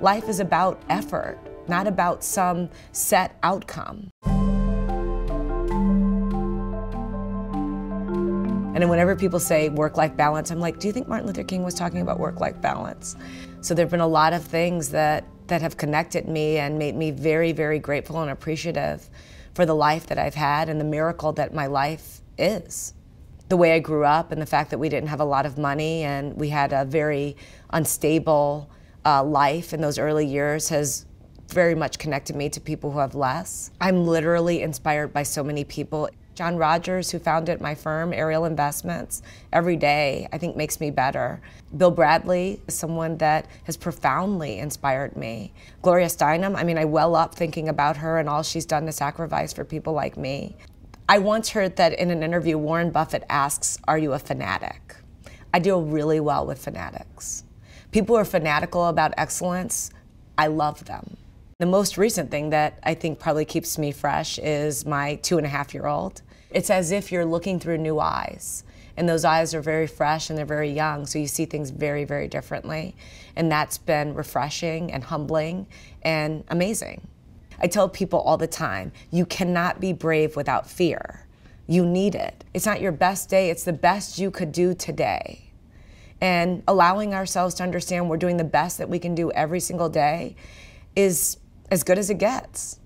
Life is about effort, not about some set outcome. And whenever people say work life balance, I'm like, do you think Martin Luther King was talking about work life balance? So there have been a lot of things that, that have connected me and made me very, very grateful and appreciative for the life that I've had and the miracle that my life is. The way I grew up and the fact that we didn't have a lot of money and we had a very unstable uh, life in those early years has very much connected me to people who have less. I'm literally inspired by so many people. John Rogers, who founded my firm, Ariel Investments, every day I think makes me better. Bill Bradley is someone that has profoundly inspired me. Gloria Steinem, I mean, I well up thinking about her and all she's done to sacrifice for people like me. I once heard that in an interview, Warren Buffett asks, Are you a fanatic? I deal really well with fanatics people who are fanatical about excellence, I love them. The most recent thing that I think probably keeps me fresh is my two and a half year old. It's as if you're looking through new eyes. And those eyes are very fresh and they're very young, so you see things very, very differently. And that's been refreshing and humbling and amazing. I tell people all the time you cannot be brave without fear. You need it. It's not your best day, it's the best you could do today and allowing ourselves to understand we're doing the best that we can do every single day is as good as it gets.